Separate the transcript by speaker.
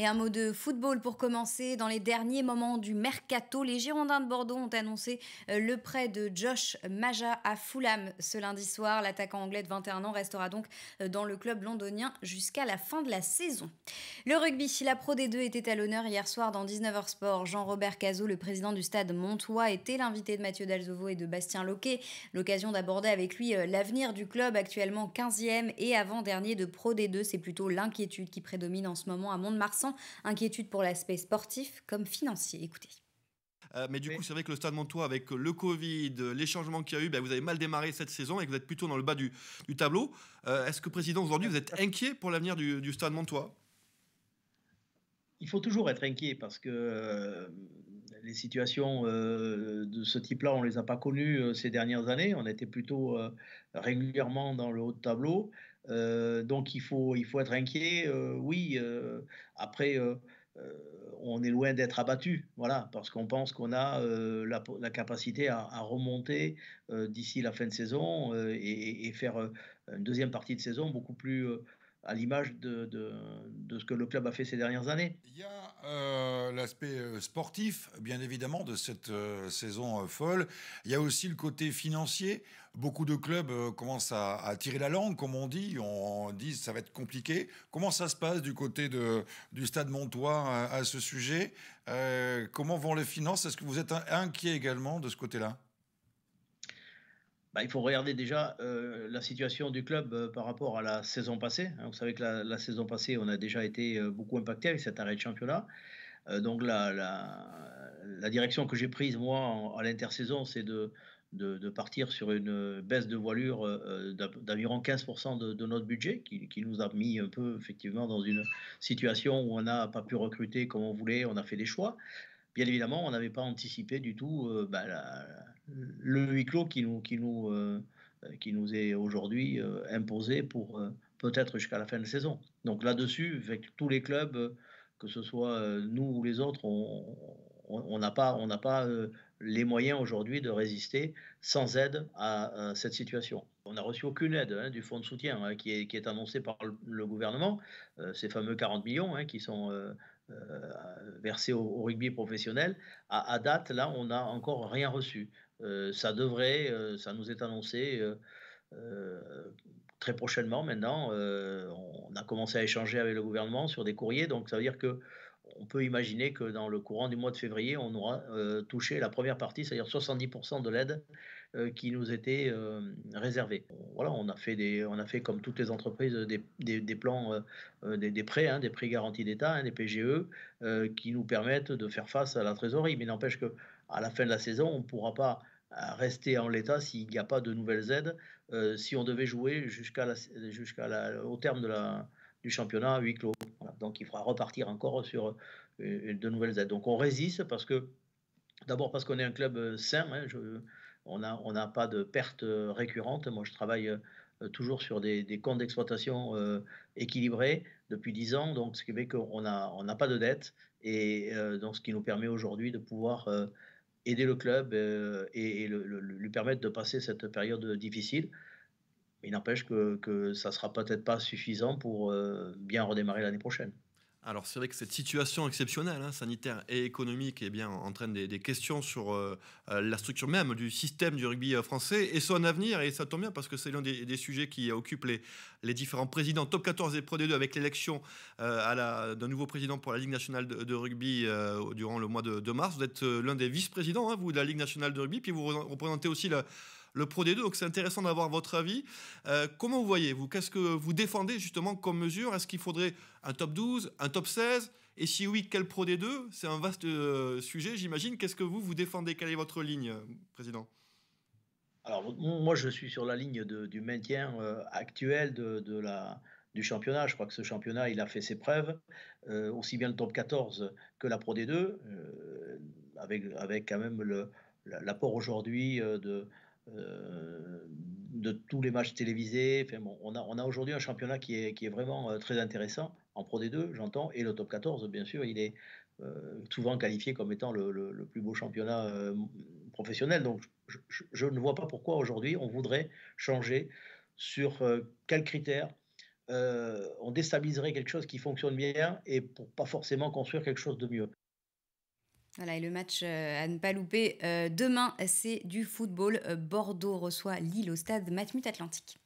Speaker 1: Et un mot de football pour commencer. Dans les derniers moments du mercato, les Girondins de Bordeaux ont annoncé euh, le prêt de Josh Maja à Fulham ce lundi soir. L'attaquant anglais de 21 ans restera donc euh, dans le club londonien jusqu'à la fin de la saison. Le rugby, la Pro D2 était à l'honneur hier soir dans 19h Sport. Jean-Robert Cazot, le président du stade Montois, était l'invité de Mathieu Dalzovo et de Bastien Loquet. L'occasion d'aborder avec lui euh, l'avenir du club actuellement 15e et avant-dernier de Pro D2. C'est plutôt l'inquiétude qui prédomine en ce moment à Mont-de-Marsan inquiétude pour l'aspect sportif comme financier. Écoutez.
Speaker 2: Euh, mais du coup, c'est vrai que le Stade Montois, avec le Covid, les changements qu'il y a eu, ben, vous avez mal démarré cette saison et que vous êtes plutôt dans le bas du, tableau. Euh, est-ce que, Président, aujourd'hui, vous êtes inquiet pour l'avenir du, du Stade Montois
Speaker 3: il faut toujours être inquiet parce que euh, les situations euh, de ce type-là, on ne les a pas connues euh, ces dernières années. On était plutôt euh, régulièrement dans le haut de tableau. donc il faut, il faut être inquiet. oui, après, on est loin d'être abattu, voilà, parce qu'on pense qu'on a la, capacité à, remonter d'ici la fin de saison et, et, faire une deuxième partie de saison beaucoup plus à l'image de, de, ce que le club a fait ces dernières années. Il y
Speaker 2: a euh, l'aspect euh, sportif, bien évidemment, de cette euh, saison folle. Il y a aussi le côté financier. Beaucoup de clubs commencent à, tirer la langue, comme on dit. On, dit que ça va être compliqué. Comment ça se passe du côté de, du stade Montois à ce sujet Comment vont les finances Est-ce que vous êtes inquiet également de ce côté-là
Speaker 3: bah, il faut regarder déjà euh, la situation du club euh, par rapport à la saison passée. Hein, vous savez que la, saison passée, on a déjà été euh, beaucoup impacté avec cet arrêt de championnat. donc la, la, direction que j'ai prise, moi, à l'intersaison, c'est de, partir sur une baisse de voilure d'environ 15% de, notre budget, qui, qui, nous a mis un peu, effectivement, dans une situation où on n'a pas pu recruter comme on voulait, on a fait des choix bien évidemment, on n'avait pas anticipé du tout euh, bah, le huis clos qui nous, qui nous, euh, euh, qui nous est aujourd'hui imposé pour peut-être jusqu'à la fin de saison. Donc là-dessus, avec tous les clubs, que ce soit nous ou les autres, on n'a pas, on pas les moyens aujourd'hui de résister sans aide à, cette situation. On n'a reçu aucune aide hein, du fonds de soutien hein, qui, est, qui, est, annoncé par le, gouvernement, ces fameux 40 millions hein, qui sont euh, versé au, rugby professionnel. À, date, là, on n'a encore rien reçu. Euh, ça devrait, euh, ça nous est annoncé. très prochainement maintenant, on a commencé à échanger avec le gouvernement sur des courriers, donc ça veut dire que on peut imaginer que dans le courant du mois de février, on aura touché la première partie, c'est-à-dire 70% de l'aide euh, qui nous étaient euh, réservés. Voilà, on a fait des, on a fait comme toutes les entreprises euh, des, des, plans, des, prêts, hein, des prêts garantis d'État, hein, des PGE, qui nous permettent de faire face à la trésorerie. Mais n'empêche que à la fin de la saison, on ne pourra pas rester en l'état s'il n'y a pas de nouvelles aides. si on devait jouer jusqu'à la, jusqu'à la, au terme de la, du championnat à huis clos. Donc il faudra repartir encore sur de nouvelles aides. Donc on résiste parce que, d'abord parce qu'on est un club sain, hein, je, on n'a pas de pertes euh, récurrentes. Moi, je travaille euh, euh, toujours sur des, comptes d'exploitation équilibrés depuis 10 ans, donc ce qui fait qu'on n'a on n'a pas de dette, et donc ce qui nous permet aujourd'hui de pouvoir aider le club et, lui permettre de passer cette période difficile. Il n'empêche que, que ça ne sera peut-être pas suffisant pour bien redémarrer l'année prochaine. Alors
Speaker 2: c'est vrai que cette situation exceptionnelle, hein, sanitaire et économique, eh bien, entraîne des, questions sur euh, euh, la structure même du système du rugby euh, français et son avenir. Et ça tombe bien parce que c'est l'un des, sujets qui occupe les, les, différents présidents top 14 et Pro D2 avec l'élection d'un nouveau président pour la Ligue nationale de, rugby durant le mois de, mars. Vous êtes l'un des vice-présidents, hein, vous, de la Ligue nationale de rugby, puis vous représentez aussi la le pro D2, Donc c'est intéressant d'avoir votre avis. Euh, comment vous voyez-vous Qu'est-ce que vous défendez justement comme mesure Est-ce qu'il faudrait un top 12, un top 16 Et si oui, quel pro D2 C'est un vaste euh, sujet, j'imagine. Qu'est-ce que vous, vous défendez Quelle est votre
Speaker 3: ligne, Président alors moi je suis sur la ligne du maintien euh, actuel de, la, du championnat. Je crois que ce championnat, il a fait ses preuves, aussi bien le top 14 que la Pro D2, avec, avec quand même l'apport aujourd'hui de, euh, de tous les matchs télévisés. on a, aujourd'hui un championnat qui est, vraiment euh, très intéressant, en Pro D2, j'entends, et le top 14, bien sûr, il est euh, souvent qualifié comme étant le, plus beau championnat professionnel. Donc, je, ne vois pas pourquoi aujourd'hui on voudrait changer sur quels critères. on déstabiliserait quelque chose qui fonctionne bien et pour pas forcément construire quelque chose de mieux.
Speaker 1: Voilà, et le match euh, à ne pas louper euh, demain, c'est du football. Euh, Bordeaux reçoit Lille au stade Matmut Atlantique.